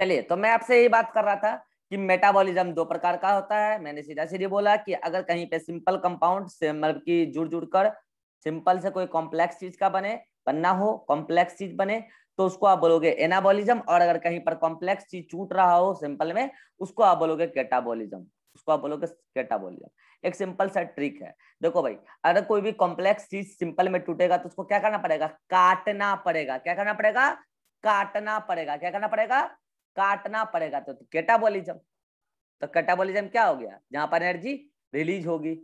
चलिए तो मैं आपसे यही बात कर रहा था कि मेटाबॉलिज्म दो प्रकार का होता है मैंने सीधा सीधे बोला कि अगर कहीं पे सिंपल कंपाउंड मतलब की जुड़ जुड़ कर सिंपल से कोई कॉम्प्लेक्स चीज का बने बनना हो कॉम्प्लेक्स चीज बने तो उसको आप बोलोगे एनाबॉलिज्म और अगर कहीं पर कॉम्प्लेक्स चीज छूट रहा हो सिंपल में उसको आप बोलोगे कैटाबोलिज्म उसको आप बोलोगे कैटाबोलिज्म एक सिंपल सा ट्रिक है देखो भाई अगर कोई भी कॉम्प्लेक्स चीज सिंपल में टूटेगा तो उसको क्या करना पड़ेगा काटना पड़ेगा क्या करना पड़ेगा काटना पड़ेगा क्या करना पड़ेगा काटना पड़ेगा तो, तो कैटाबोलिज्म तो कैटाबोलिज्म क्या हो गया जहां पर एनर्जी रिलीज होगी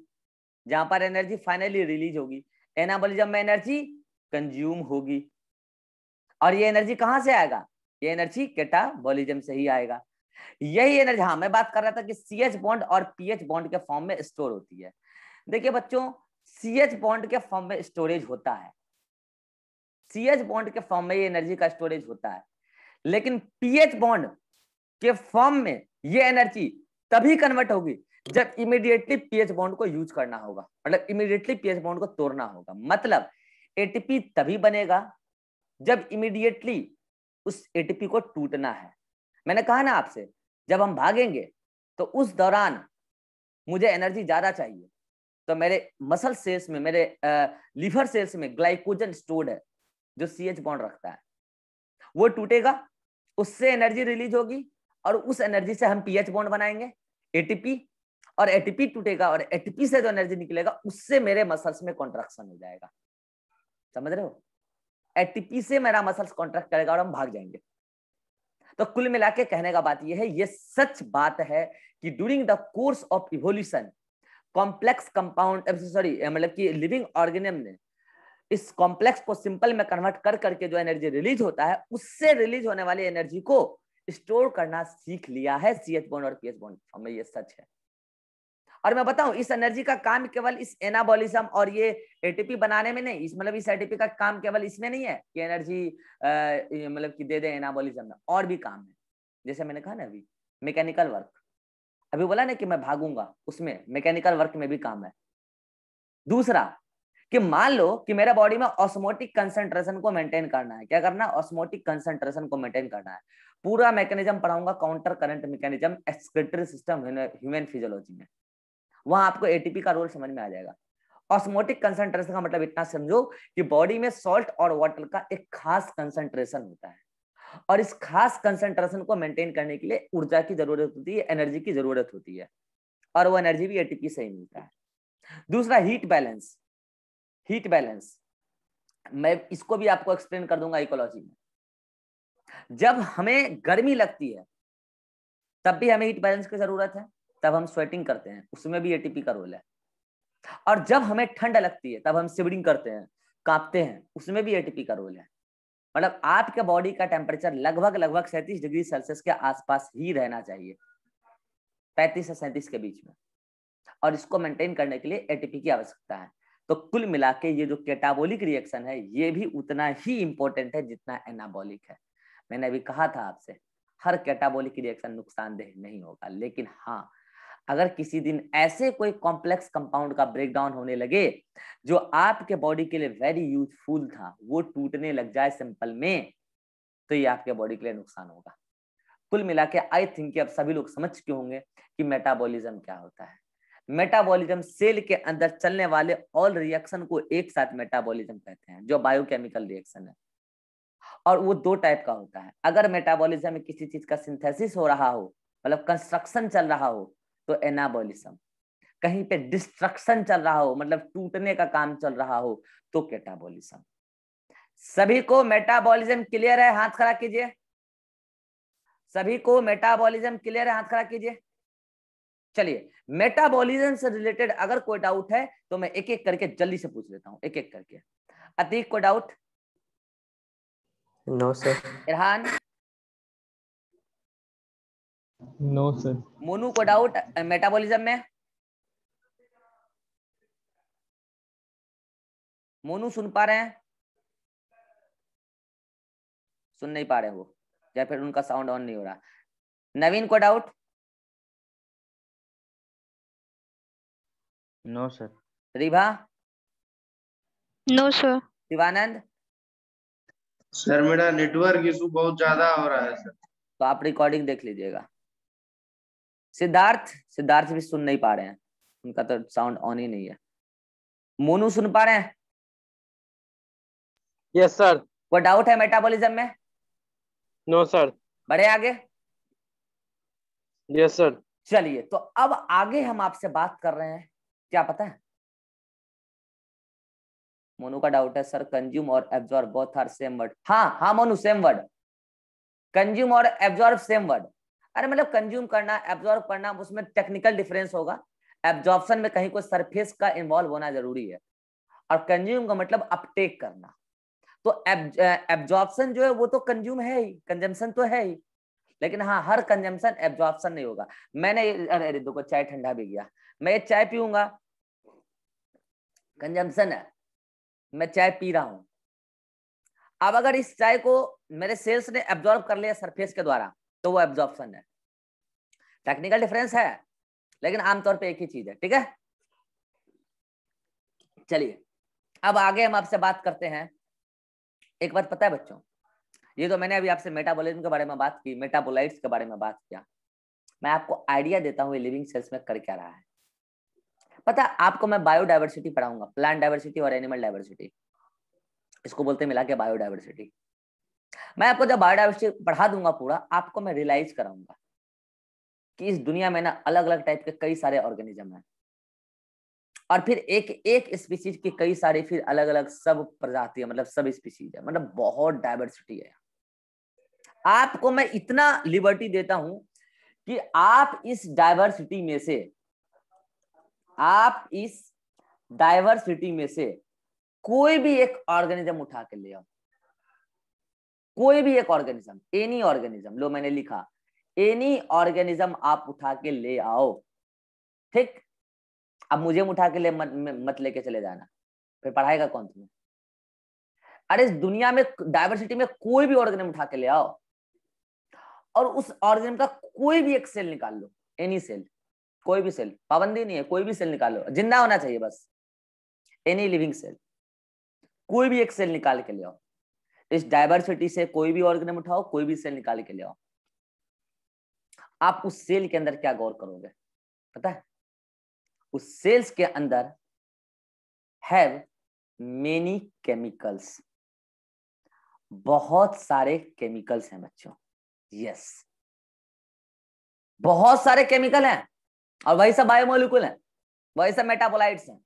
जहां पर एनर्जी फाइनली रिलीज होगी एनाबोलिज्म में एनर्जी कंज्यूम होगी और ये एनर्जी कहां से आएगा ये एनर्जी कैटाबोलिज्म से ही आएगा यही एनर्जी हाँ मैं बात कर रहा था कि सी एच बॉन्ड और पी एच बॉन्ड के फॉर्म में स्टोर होती है देखिए बच्चों सी एच बॉन्ड के फॉर्म में स्टोरेज होता है सी एच बॉन्ड के फॉर्म में ये एनर्जी का स्टोरेज होता है लेकिन पीएच बॉन्ड के फॉर्म में ये एनर्जी तभी कन्वर्ट होगी जब इमिडिएटली पीएच बॉन्ड को यूज करना होगा मतलब इमिडिएटली पीएच बॉन्ड को तोड़ना होगा मतलब एटीपी तभी बनेगा जब इमीडिएटली उस एटीपी को टूटना है मैंने कहा ना आपसे जब हम भागेंगे तो उस दौरान मुझे एनर्जी ज्यादा चाहिए तो मेरे मसल सेल्स में मेरे लिवर सेल्स में ग्लाइकोजन स्टोर्ड है जो सी एच बॉन्ड रखता है वो टूटेगा उससे एनर्जी रिलीज होगी और उस एनर्जी से हम पीएच बॉन्ड बनाएंगे एटीपी और एटीपी टूटेगा और एटीपी से जो एनर्जी निकलेगा उससे मेरे मसल्स में कॉन्ट्रेक्शन हो जाएगा समझ रहे हो एटीपी से मेरा मसल्स कॉन्ट्रैक्ट करेगा और हम भाग जाएंगे तो कुल मिला के कहने का बात यह है ये सच बात है कि during the course of evolution complex compound sorry मतलब कि लिविंग ऑर्गेनिज्म ने इस कॉम्प्लेक्स को सिंपल में कन्वर्ट कर करके जो एनर्जी रिलीज होता है उससे रिलीज होने वाली एनर्जी को स्टोर करना सीख लिया है सी एच बॉन्ड और पी एच बॉन्ड हमें ये सच है और मैं बताऊं इस एनर्जी का काम केवल इस एनाबॉलिज्म और ये एटीपी बनाने में नहीं इस मतलब इस एटीपी का काम केवल इसमें नहीं है कि एनर्जी मतलब कि दे दे एनाबॉलिज्म में और भी काम है जैसे मैंने कहा ना अभी मैकेनिकल वर्क अभी बोला ना कि मैं भागूंगा उसमें मैकेनिकल वर्क में भी काम है दूसरा कि मान लो कि मेरा बॉडी में ऑस्मोटिक कंसेंट्रेशन को मेंटेन करना है क्या करना है ऑस्मोटिक कंसेंट्रेशन को मेंटेन करना है पूरा मैकेनिज्म पढ़ाऊंगा counter current mechanism excretory system human physiology में वहां आपको एटीपी का रोल समझ में आ जाएगा ऑस्मोटिक कंसेंट्रेशन का मतलब इतना समझो कि बॉडी में सॉल्ट और वाटर का एक खास कंसेंट्रेशन होता है और इस खास कंसेंट्रेशन को मेंटेन करने के लिए ऊर्जा की जरूरत होती है एनर्जी की जरूरत होती है और वो एनर्जी भी एटीपी से ही मिलता है दूसरा हीट बैलेंस हीट बैलेंस मैं इसको भी आपको एक्सप्लेन कर दूंगा इकोलॉजी में जब हमें गर्मी लगती है तब भी हमें हीट बैलेंस की जरूरत है तब हम स्वेटिंग करते हैं उसमें भी एटीपी का रोल है और जब हमें ठंड लगती है तब हम सिवरिंग करते हैं कांपते हैं उसमें भी एटीपी का रोल है मतलब आपके बॉडी का टेम्परेचर लगभग लगभग सैंतीस डिग्री सेल्सियस के आसपास ही रहना चाहिए पैंतीस से सैंतीस के बीच में और इसको मेंटेन करने के लिए एटीपी की आवश्यकता है तो कुल मिला के ये जो कैटाबोलिक रिएक्शन है ये भी उतना ही इंपॉर्टेंट है जितना एनाबोलिक है मैंने अभी कहा था आपसे हर कैटाबोलिक रिएक्शन नुकसानदेह नहीं होगा लेकिन हाँ अगर किसी दिन ऐसे कोई कॉम्प्लेक्स कंपाउंड का ब्रेकडाउन होने लगे जो आपके बॉडी के लिए वेरी यूजफुल था वो टूटने लग जाए सिंपल में तो ये आपके बॉडी के लिए नुकसान होगा कुल मिला के आई थिंक अब सभी लोग समझ चुके होंगे कि मेटाबॉलिज्म क्या होता है मेटाबॉलिज्म सेल के अंदर चलने वाले ऑल रिएक्शन को एक साथ मेटाबॉलिज्म कहते हैं जो बायोकेमिकल रिएक्शन है और वो दो टाइप का होता है अगर मेटाबॉलिज्म में किसी चीज का सिंथेसिस हो रहा हो मतलब कंस्ट्रक्शन चल रहा हो तो एनाबोलिज्म कहीं पे डिस्ट्रक्शन चल रहा हो मतलब टूटने का काम चल रहा हो तो कैटाबोलिज्म सभी को मेटाबॉलिज्म क्लियर है हाथ खड़ा कीजिए सभी को मेटाबॉलिज्म क्लियर है हाथ खड़ा कीजिए चलिए मेटाबॉलिज्म से रिलेटेड अगर कोई डाउट है तो मैं एक एक करके जल्दी से पूछ लेता हूँ एक एक करके अतीक को doubt no sir Irhan no sir Monu को डाउट मेटाबॉलिज्म में मोनू सुन पा रहे हैं सुन नहीं पा रहे वो या फिर उनका साउंड ऑन नहीं हो रहा नवीन को doubt no sir Ribha no sir Shivanand sir मेरा नेटवर्क इशू बहुत ज्यादा हो रहा है सर तो आप रिकॉर्डिंग देख लीजिएगा सिद्धार्थ सिद्धार्थ भी सुन नहीं पा रहे हैं उनका तो साउंड ऑन ही नहीं है मोनू सुन पा रहे हैं यस सर कोई डाउट है मेटाबॉलिज्म में नो सर बड़े आगे यस सर चलिए तो अब आगे हम आपसे बात कर रहे हैं क्या पता है मोनू का डाउट है सर कंज्यूम और absorb both are same word हाँ हाँ मोनू सेम वर्ड कंज्यूम और एब्जॉर्ब सेम वर्ड अरे मतलब कंज्यूम करना एब्जॉर्ब करना उसमें टेक्निकल डिफरेंस होगा एब्जॉर्प्शन में कहीं कोई सरफेस का इन्वॉल्व होना जरूरी है और कंज्यूम का मतलब अपटेक करना तो एब्जॉर्प्शन जो है वो तो कंज्यूम है ही कंजम्पशन तो है ही लेकिन हाँ हर कंजम्पशन एब्जॉर्प्शन नहीं होगा मैंने अरे अरे देखो चाय ठंडा भी गया मैं ये चाय पीऊंगा कंजम्पन है मैं चाय पी रहा हूं अब अगर इस चाय को मेरे सेल्स ने एब्जॉर्ब कर लिया सरफेस के द्वारा तो वो एब्जॉर्बन है टेक्निकल डिफरेंस है लेकिन आमतौर पे एक ही चीज है ठीक है चलिए अब आगे हम आपसे बात करते हैं एक बात पता है बच्चों ये तो मैंने अभी आपसे मेटाबॉलिज्म के बारे में बात की मेटाबोलाइट्स के बारे में बात किया मैं आपको आइडिया देता हूँ ये लिविंग सेल्स में कर क्या रहा है पता है आपको मैं बायोडाइवर्सिटी पढ़ाऊंगा प्लांट डाइवर्सिटी और एनिमल डाइवर्सिटी इसको बोलते मिला के बायोडाइवर्सिटी मैं आपको जब बायोडाइवर्सिटी पढ़ा दूंगा पूरा आपको मैं रियलाइज कराऊंगा कि इस दुनिया में ना अलग अलग टाइप के कई सारे ऑर्गेनिज्म हैं और फिर एक एक स्पीसीज की कई सारी फिर अलग अलग सब प्रजाति है मतलब सब स्पीसीज है मतलब बहुत डाइवर्सिटी है आपको मैं इतना लिबर्टी देता हूं कि आप इस डाइवर्सिटी में से आप इस डायवर्सिटी में से कोई भी एक ऑर्गेनिज्म उठा के ले आओ कोई भी एक ऑर्गेनिज्म एनी ऑर्गेनिज्म लो मैंने लिखा एनी ऑर्गेनिज्म आप उठा के ले आओ ठीक अब मुझे उठा के ले मत, मत लेके चले जाना फिर पढ़ाएगा कौन तुम्हें अरे इस दुनिया में डायवर्सिटी में कोई भी ऑर्गेनिज्म उठा के ले आओ और उस ऑर्गेनिज्म का कोई भी एक सेल निकाल लो एनी सेल कोई भी सेल पाबंदी नहीं है कोई भी सेल निकालो जिंदा होना चाहिए बस एनी लिविंग सेल कोई भी एक सेल निकाल के ले आओ इस डायवर्सिटी से कोई भी ऑर्गेनम उठाओ कोई भी सेल निकाल के ले आओ आप उस सेल के अंदर क्या गौर करोगे पता है उस सेल्स के अंदर हैव मेनी केमिकल्स बहुत सारे केमिकल्स हैं बच्चों यस yes. बहुत सारे केमिकल हैं और वही सब बायोमोलिकुल है वही सब मेटाबोलाइट्स हैं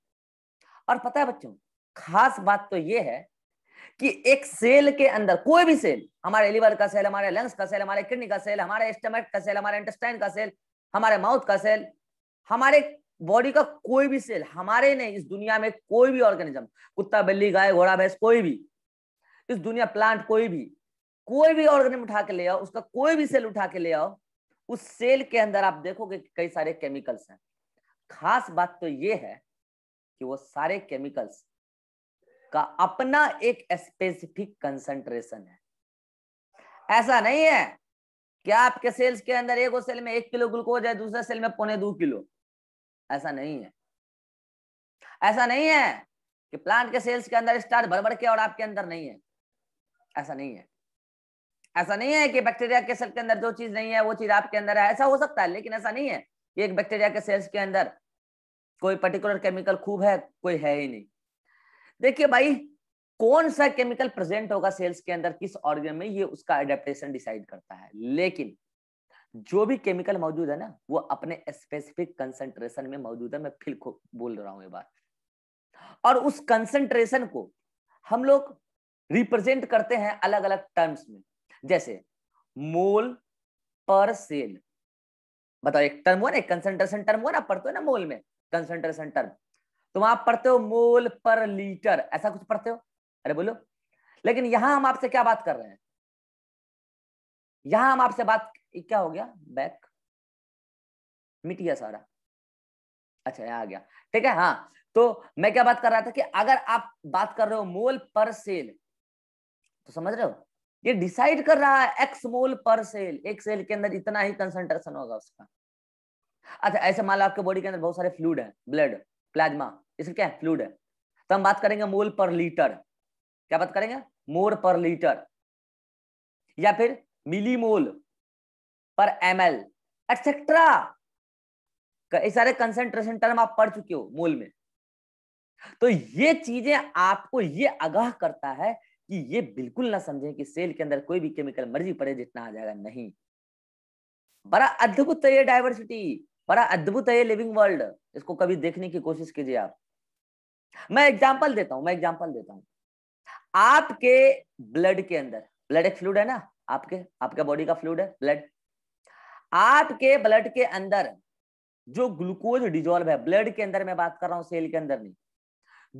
और पता है बच्चों खास बात तो ये है कि एक सेल के अंदर कोई भी सेल हमारे लिवर का सेल हमारे लंग्स का सेल हमारे किडनी का सेल हमारे स्टमक का सेल हमारे इंटेस्टाइन का सेल हमारे माउथ का सेल हमारे बॉडी का कोई भी सेल हमारे नहीं इस दुनिया में कोई भी ऑर्गेनिज्म कुत्ता बिल्ली गाय घोड़ा भैंस कोई भी इस दुनिया प्लांट कोई भी कोई भी ऑर्गेनिज्म उठा के ले आओ उसका कोई भी सेल उठा के ले आओ उस सेल के अंदर आप देखोगे कई सारे केमिकल्स हैं खास बात तो ये है कि वो सारे केमिकल्स का अपना एक स्पेसिफिक कंसंट्रेशन है ऐसा नहीं है कि आपके सेल्स के अंदर एक सेल में एक किलो ग्लूकोज है दूसरे सेल में पौने दो किलो ऐसा नहीं है ऐसा नहीं है कि प्लांट के सेल्स के अंदर स्टार भर भर के और आपके अंदर नहीं है ऐसा नहीं है ऐसा नहीं है कि बैक्टीरिया के सेल के अंदर जो चीज नहीं है वो चीज आपके अंदर है ऐसा हो सकता है लेकिन ऐसा नहीं है कि एक बैक्टीरिया के सेल्स के अंदर कोई पर्टिकुलर केमिकल खूब है कोई है ही नहीं देखिए भाई कौन सा केमिकल प्रेजेंट होगा सेल्स के अंदर किस ऑर्गन में ये उसका एडेप्टेशन डिसाइड करता है लेकिन जो भी केमिकल मौजूद है ना वो अपने स्पेसिफिक कंसेंट्रेशन में मौजूद है मैं फिर बोल रहा हूं ये बात और उस कंसेंट्रेशन को हम लोग रिप्रेजेंट करते हैं अलग अलग टर्म्स में जैसे मोल पर सेल बताओ एक टर्म हुआ ना एक कंसेंट्रेशन टर्म हुआ ना पढ़ते हो ना मोल में कंसेंट्रेशन टर्म तुम आप पढ़ते हो मोल पर लीटर ऐसा कुछ पढ़ते हो अरे बोलो लेकिन यहां हम आपसे क्या बात कर रहे हैं यहां हम आपसे बात क्या हो गया बैक मिट गया सारा अच्छा यहाँ आ गया ठीक है हाँ तो मैं क्या बात कर रहा था कि अगर आप बात कर रहे हो मोल पर सेल तो समझ रहे हो ये डिसाइड कर रहा है एक्स मोल पर सेल एक सेल के अंदर इतना ही कंसंट्रेशन होगा उसका अच्छा ऐसे मान लो आपके बॉडी के अंदर बहुत सारे फ्लूड है ब्लड प्लाज्मा इसमें क्या है फ्लूड है तो हम बात करेंगे मोल पर लीटर क्या बात करेंगे मोल पर लीटर या फिर मिली मोल पर एम एल एटसेट्रा कई सारे कंसेंट्रेशन टर्म आप पढ़ चुके हो मोल में तो ये चीजें आपको ये आगाह करता है कि ये बिल्कुल ना समझे कि सेल के अंदर कोई भी केमिकल मर्जी पड़े जितना आ जाएगा नहीं बड़ा अद्भुत है ये डाइवर्सिटी बड़ा अद्भुत है ये लिविंग वर्ल्ड इसको कभी देखने की कोशिश कीजिए आप मैं एग्जाम्पल देता हूं मैं एग्जाम्पल देता हूं आपके ब्लड के अंदर ब्लड एक फ्लूड है ना आपके आपके बॉडी का फ्लूड है ब्लड आपके ब्लड के अंदर जो ग्लूकोज डिजोल्व है ब्लड के अंदर मैं बात कर रहा हूं सेल के अंदर नहीं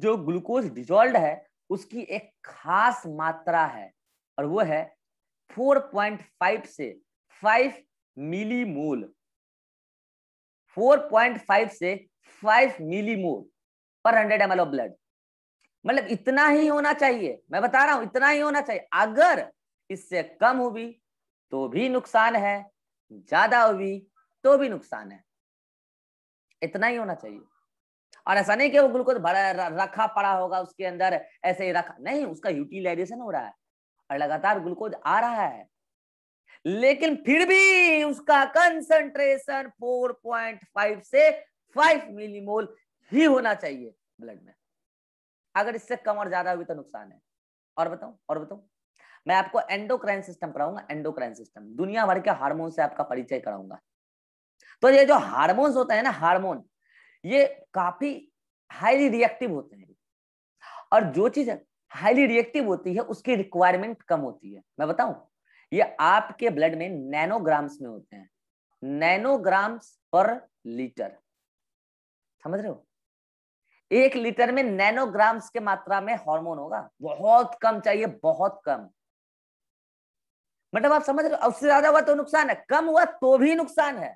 जो ग्लूकोज डिजोल्व है उसकी एक खास मात्रा है और वो है 4.5 से 5 मिलीमोल 4.5 से 5 मिलीमोल पर 100 एम ऑफ ब्लड मतलब इतना ही होना चाहिए मैं बता रहा हूं इतना ही होना चाहिए अगर इससे कम हुई तो भी नुकसान है ज्यादा हुई तो भी नुकसान है इतना ही होना चाहिए और ऐसा नहीं कि वो ग्लूकोज भरा रखा पड़ा होगा उसके अंदर ऐसे ही रखा नहीं उसका यूटिलाइजेशन हो रहा है और लगातार ग्लूकोज आ रहा है लेकिन फिर भी उसका कंसंट्रेशन 4.5 से 5 मिलीमोल ही होना चाहिए ब्लड में अगर इससे कम और ज्यादा हुई तो नुकसान है और बताऊं और बताऊं मैं आपको एंडोक्राइन सिस्टम कराऊंगा एंडोक्राइन सिस्टम दुनिया भर के हार्मोन से आपका परिचय कराऊंगा तो ये जो हार्मोन्स होता है ना हार्मोन ये काफी हाईली रिएक्टिव होते हैं और जो चीज हाईली रिएक्टिव होती है उसकी रिक्वायरमेंट कम होती है मैं बताऊं ये आपके ब्लड में नैनोग्राम्स में होते हैं नैनोग्राम्स पर लीटर समझ रहे हो एक लीटर में नैनोग्राम्स के मात्रा में हार्मोन होगा बहुत कम चाहिए बहुत कम मतलब आप समझ रहे हो उससे ज्यादा हुआ तो नुकसान है कम हुआ तो भी नुकसान है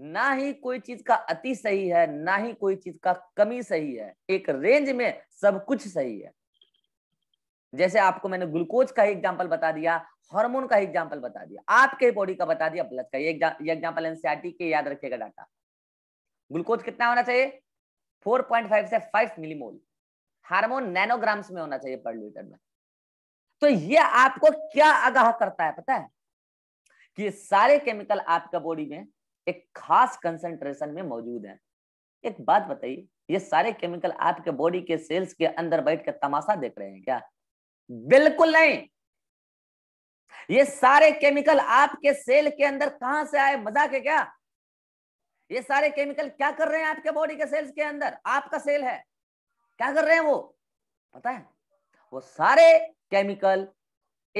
ना ही कोई चीज का अति सही है ना ही कोई चीज का कमी सही है एक रेंज में सब कुछ सही है जैसे आपको मैंने ग्लूकोज का ही एग्जाम्पल बता दिया हार्मोन का एग्जाम्पल बता दिया आपके बॉडी का बता दिया ब्लड का ये एग्जाम्पल एनसीआरटी के याद रखिएगा डाटा ग्लूकोज कितना होना चाहिए 4.5 से 5 मिलीमोल हार्मोन नैनोग्राम्स में होना चाहिए पर लीटर में तो ये आपको क्या आगाह करता है पता है कि सारे केमिकल आपका बॉडी में एक खास कंसंट्रेशन में मौजूद है एक बात बताइए ये सारे केमिकल आपके बॉडी के सेल्स के अंदर बैठ कर तमाशा देख रहे हैं क्या बिल्कुल नहीं ये सारे केमिकल आपके सेल के अंदर कहां से आए मजाक है क्या ये सारे केमिकल क्या कर रहे हैं आपके बॉडी के सेल्स के अंदर आपका सेल है क्या कर रहे हैं वो पता है वो सारे केमिकल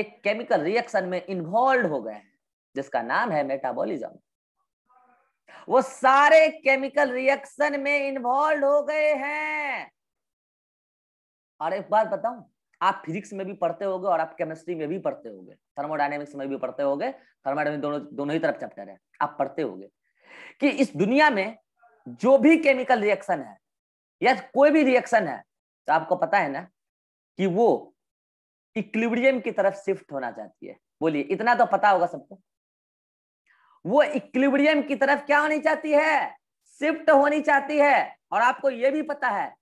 एक केमिकल रिएक्शन में इन्वॉल्व हो गए हैं जिसका नाम है मेटाबॉलिज्म वो सारे केमिकल रिएक्शन में इन्वॉल्व हो गए हैं और एक बात बताऊं आप फिजिक्स में भी पढ़ते होगे और आप केमिस्ट्री में भी पढ़ते होगे थर्मोडाइनेमिक्स में भी पढ़ते होगे थर्मोडायनेमिक्स दोनों दोनों ही तरफ चैप्टर है आप पढ़ते होगे कि इस दुनिया में जो भी केमिकल रिएक्शन है या कोई भी रिएक्शन है तो आपको पता है ना कि वो इक्विलिब्रियम की तरफ शिफ्ट होना चाहती है बोलिए इतना तो पता होगा सबको वो इक्लिबरियम की तरफ क्या होनी चाहती है शिफ्ट होनी चाहती है और आपको यह भी पता है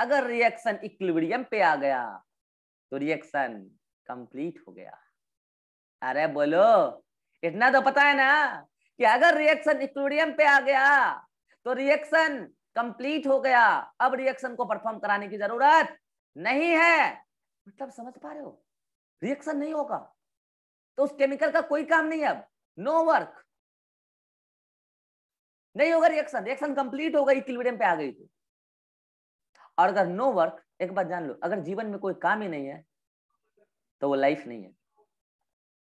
अगर रिएक्शन इक्लिबरियम पे आ गया तो रिएक्शन कंप्लीट हो गया अरे बोलो इतना तो पता है ना कि अगर रिएक्शन इक्लिबरियम पे आ गया तो रिएक्शन कंप्लीट हो गया अब रिएक्शन को परफॉर्म कराने की जरूरत नहीं है मतलब समझ पा रहे हो रिएक्शन नहीं होगा तो उस केमिकल का कोई काम नहीं है अब नो वर्क नहीं होगा रिएक्शन रिएक्शन कंप्लीट होगा इक्विडियम पे आ गई तो और अगर नो वर्क एक बात जान लो अगर जीवन में कोई काम ही नहीं है तो वो लाइफ नहीं है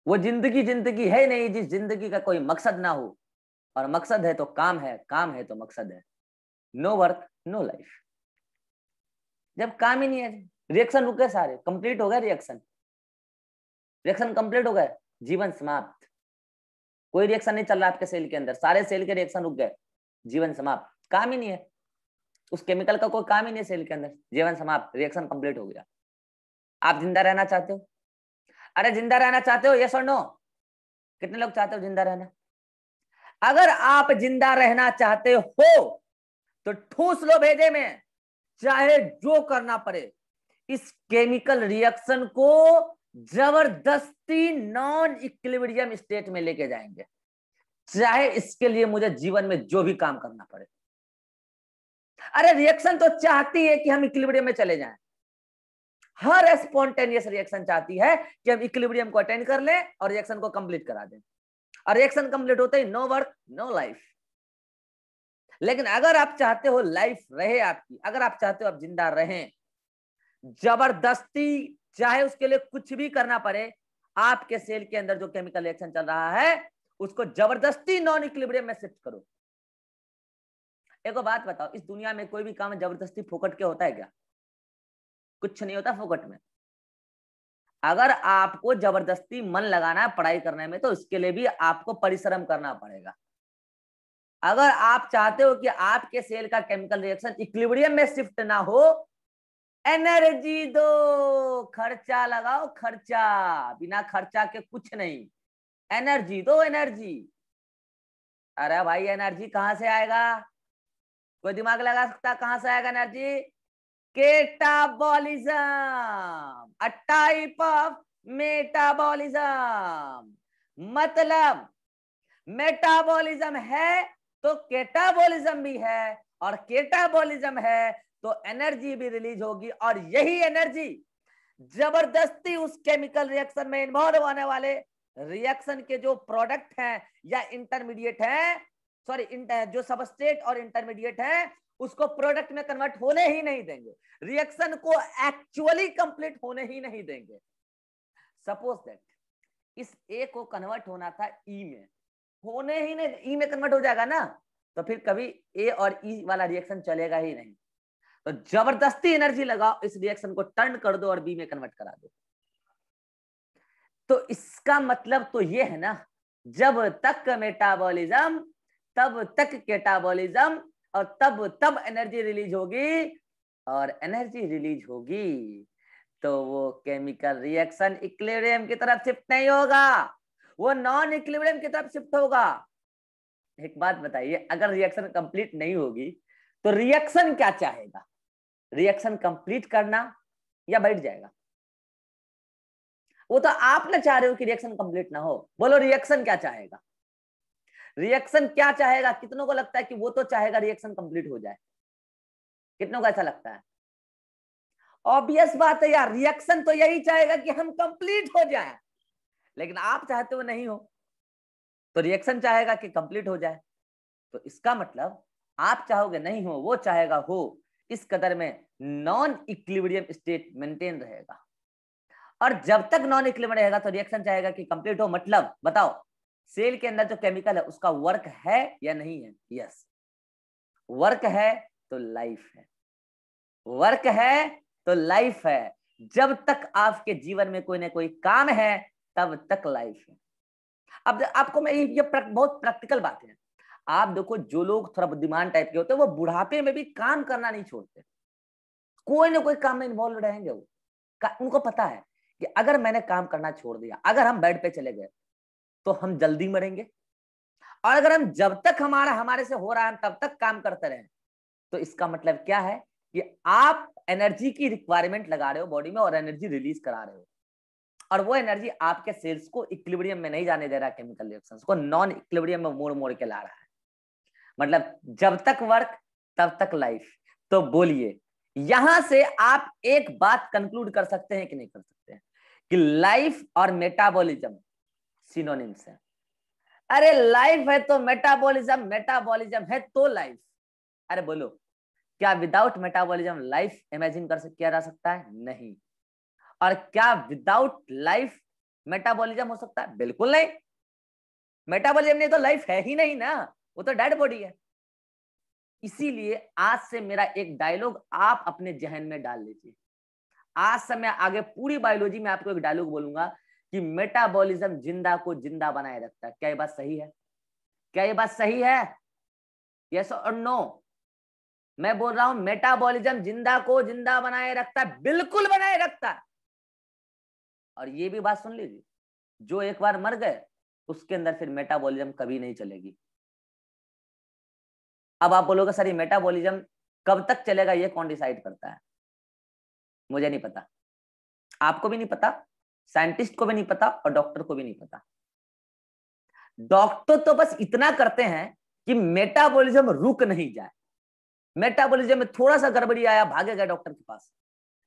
वो जिंदगी जिंदगी है नहीं जिस जिंदगी का कोई मकसद ना हो और मकसद है तो काम है काम है तो मकसद है नो वर्क नो लाइफ जब काम ही नहीं है रिएक्शन रुके सारे कंप्लीट हो गए रिएक्शन रिएक्शन कंप्लीट हो गए जीवन समाप्त कोई रिएक्शन नहीं चल रहा आपके सेल के अंदर सारे सेल के रिएक्शन रुक गए जीवन समाप्त काम ही नहीं है उस केमिकल का कोई काम ही नहीं है सेल के अंदर जीवन समाप्त रिएक्शन कंप्लीट हो गया आप जिंदा रहना चाहते हो अरे जिंदा रहना चाहते हो ये और नो कितने लोग चाहते हो जिंदा रहना अगर आप जिंदा रहना चाहते हो तो ठूस लो भेजे में चाहे जो करना पड़े इस केमिकल रिएक्शन को जबरदस्ती नॉन इक्विबरियम स्टेट में लेके जाएंगे चाहे इसके लिए मुझे जीवन में जो भी काम करना पड़े अरे रिएक्शन तो चाहती है कि हम इक्विबरियम में चले जाएं हर स्पॉन्टेनियस रिएक्शन चाहती है कि हम इक्विबरियम को अटेंड कर लें और रिएक्शन को कंप्लीट करा दें और रिएक्शन कंप्लीट होते ही नो वर्क नो लाइफ लेकिन अगर आप चाहते हो लाइफ रहे आपकी अगर आप चाहते हो आप जिंदा रहें जबरदस्ती चाहे उसके लिए कुछ भी करना पड़े आपके सेल के अंदर जो केमिकल रिएक्शन चल रहा है उसको जबरदस्ती नॉन इक्विलिब्रियम में शिफ्ट करो एक बात बताओ इस दुनिया में कोई भी काम जबरदस्ती फोकट के होता है क्या कुछ नहीं होता फोकट में अगर आपको जबरदस्ती मन लगाना है पढ़ाई करने में तो उसके लिए भी आपको परिश्रम करना पड़ेगा अगर आप चाहते हो कि आपके सेल का केमिकल रिएक्शन इक्विलिब्रियम में शिफ्ट ना हो एनर्जी दो खर्चा लगाओ खर्चा बिना खर्चा के कुछ नहीं एनर्जी दो एनर्जी अरे भाई एनर्जी कहां से आएगा कोई दिमाग लगा सकता कहां से आएगा energy catabolism a type of metabolism मतलब मेटाबॉलिज्म है तो केटाबॉलिज्म भी है और केटाबॉलिज्म है तो एनर्जी भी रिलीज होगी और यही एनर्जी जबरदस्ती उस केमिकल रिएक्शन में इन्वॉल्व होने वाले रिएक्शन के जो प्रोडक्ट हैं या इंटरमीडिएट है सॉरी जो सबस्टेट और इंटरमीडिएट है उसको प्रोडक्ट में कन्वर्ट होने ही नहीं देंगे रिएक्शन को एक्चुअली कंप्लीट होने ही नहीं देंगे सपोज दैट इस ए को कन्वर्ट होना था ई e में होने ही नहीं ई e में कन्वर्ट हो जाएगा ना तो फिर कभी ए और ई e वाला रिएक्शन चलेगा ही नहीं तो जबरदस्ती एनर्जी लगाओ इस रिएक्शन को टर्न कर दो और बी में कन्वर्ट करा दो तो इसका मतलब तो ये है ना जब तक मेटाबॉलिज्म तब तक केटाबॉलिज्म और तब तब एनर्जी रिलीज होगी और एनर्जी रिलीज होगी तो वो केमिकल रिएक्शन इक्लेरियम की तरफ शिफ्ट नहीं होगा वो नॉन इक्लेरियम की तरफ शिफ्ट होगा एक बात बताइए अगर रिएक्शन कंप्लीट नहीं होगी तो रिएक्शन क्या चाहेगा रिएक्शन कंप्लीट करना या बैठ जाएगा वो तो आप ना चाह रहे हो कि रिएक्शन कंप्लीट ना हो बोलो रिएक्शन क्या चाहेगा रिएक्शन क्या चाहेगा कितनों को लगता है कि वो तो चाहेगा रिएक्शन कंप्लीट हो जाए कितनों को ऐसा लगता है ऑब्वियस बात है यार रिएक्शन तो यही चाहेगा कि हम कंप्लीट हो जाए लेकिन आप चाहते हो नहीं हो तो रिएक्शन चाहेगा कि कंप्लीट हो जाए तो इसका मतलब आप चाहोगे नहीं हो वो चाहेगा हो इस कदर में नॉन इक्लिबियम स्टेट मेंटेन रहेगा और जब तक नॉन इक्विलिब्रियम रहेगा तो रिएक्शन चाहेगा कि कंप्लीट हो मतलब बताओ सेल के अंदर जो केमिकल है उसका वर्क है या नहीं है यस वर्क है तो लाइफ है वर्क है तो लाइफ है जब तक आपके जीवन में कोई ना कोई काम है तब तक लाइफ है अब आपको मैं ये प्रक, बहुत प्रैक्टिकल बात है आप देखो जो लोग थोड़ा बुद्धिमान टाइप के होते हैं वो बुढ़ापे में भी काम करना नहीं छोड़ते कोई ना कोई काम में इन्वॉल्व रहेंगे वो उनको पता है कि अगर मैंने काम करना छोड़ दिया अगर हम बेड पे चले गए तो हम जल्दी मरेंगे और अगर हम जब तक हमारा हमारे से हो रहा है तब तक काम करते रहे तो इसका मतलब क्या है कि आप एनर्जी की रिक्वायरमेंट लगा रहे हो बॉडी में और एनर्जी रिलीज करा रहे हो और वो एनर्जी आपके सेल्स को इक्विलिब्रियम में नहीं जाने दे रहा केमिकल रिएक्शंस को नॉन इक्विलिब्रियम में मोड़ मोड़ के ला रहा है मतलब जब तक वर्क तब तक लाइफ तो बोलिए यहां से आप एक बात कंक्लूड कर सकते हैं कि नहीं कर सकते हैं कि लाइफ और मेटाबॉलिज्म सिनोनिम्स है अरे लाइफ है तो मेटाबॉलिज्म मेटाबॉलिज्म है तो लाइफ अरे बोलो क्या विदाउट मेटाबॉलिज्म लाइफ इमेजिन कर किया जा सकता है नहीं और क्या विदाउट लाइफ मेटाबॉलिज्म हो सकता है बिल्कुल नहीं मेटाबॉलिज्म नहीं तो लाइफ है ही नहीं ना वो तो डेड बॉडी है इसीलिए आज से मेरा एक डायलॉग आप अपने जहन में डाल लीजिए आज से मैं आगे पूरी बायोलॉजी में आपको एक डायलॉग बोलूंगा कि मेटाबॉलिज्म जिंदा को जिंदा बनाए रखता है क्या ये बात सही है क्या ये बात सही है यस और नो मैं बोल रहा हूं मेटाबॉलिज्म जिंदा को जिंदा बनाए रखता है बिल्कुल बनाए रखता है और ये भी बात सुन लीजिए जो एक बार मर गए उसके अंदर फिर मेटाबॉलिज्म कभी नहीं चलेगी अब आप बोलोगे सर ये मेटाबॉलिज्म कब तक चलेगा ये कौन डिसाइड करता है मुझे नहीं पता आपको भी नहीं पता साइंटिस्ट को भी नहीं पता और डॉक्टर को भी नहीं पता डॉक्टर तो बस इतना करते हैं कि मेटाबॉलिज्म रुक नहीं जाए मेटाबॉलिज्म में थोड़ा सा गड़बड़ी आया भागे गए डॉक्टर के पास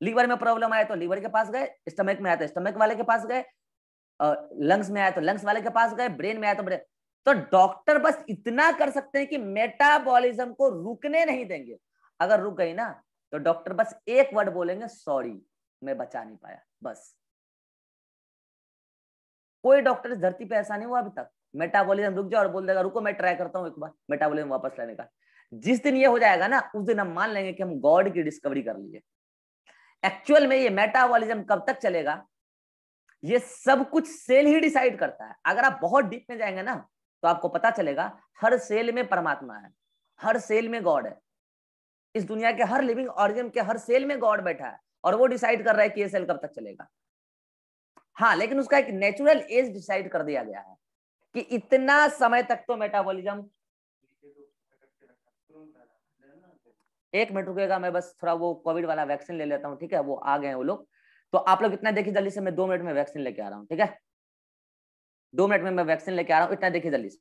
लीवर में प्रॉब्लम आया तो लीवर के पास गए स्टमक में आया तो स्टमक वाले के पास गए लंग्स में आया तो लंग्स वाले के पास गए ब्रेन में आया तो ब्रेन तो डॉक्टर बस इतना कर सकते हैं कि मेटाबॉलिज्म को रुकने नहीं देंगे अगर रुक गई ना तो डॉक्टर बस एक वर्ड बोलेंगे सॉरी मैं बचा नहीं पाया बस कोई डॉक्टर इस धरती पे ऐसा नहीं हुआ अभी तक मेटाबॉलिज्म रुक जाए और बोल देगा रुको मैं ट्राई करता हूं एक बार मेटाबॉलिज्म वापस लेने का जिस दिन ये हो जाएगा ना उस दिन हम मान लेंगे कि हम गॉड की डिस्कवरी कर लिए एक्चुअल में ये मेटाबॉलिज्म कब तक चलेगा ये सब कुछ सेल ही डिसाइड करता है अगर आप बहुत डीप में जाएंगे ना तो आपको पता चलेगा हर सेल में परमात्मा है हर सेल में गॉड है इस दुनिया के हर लिविंग ऑर्गन के हर सेल में गॉड बैठा है और वो डिसाइड कर रहा है कि ये सेल कब तक चलेगा हाँ लेकिन उसका एक नेचुरल एज डिसाइड कर दिया गया है कि इतना समय तक तो मेटाबॉलिज्म एक मिनट रुकेगा मैं बस थोड़ा वो कोविड वाला वैक्सीन ले लेता हूँ ठीक है वो आ गए वो लोग तो आप लोग इतना देखिए जल्दी से मैं दो मिनट में वैक्सीन लेके आ रहा हूँ ठीक है दो मिनट में मैं वैक्सीन लेके आ रहा हूँ इतना देखिए जल्दी से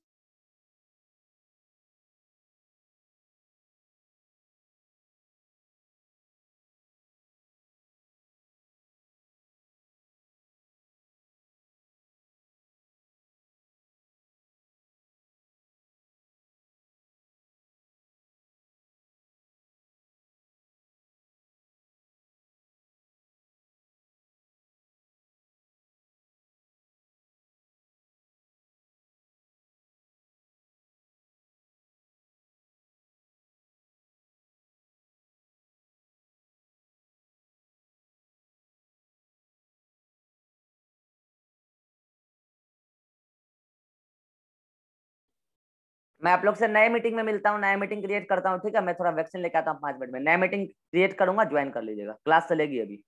मैं आप लोग से नए मीटिंग में मिलता हूँ नया मीटिंग क्रिएट करता हूँ ठीक है मैं थोड़ा वैक्सीन लेके आता हूँ पांच मिनट में नया मीटिंग क्रिएट करूंगा ज्वाइन कर लीजिएगा क्लास चलेगी अभी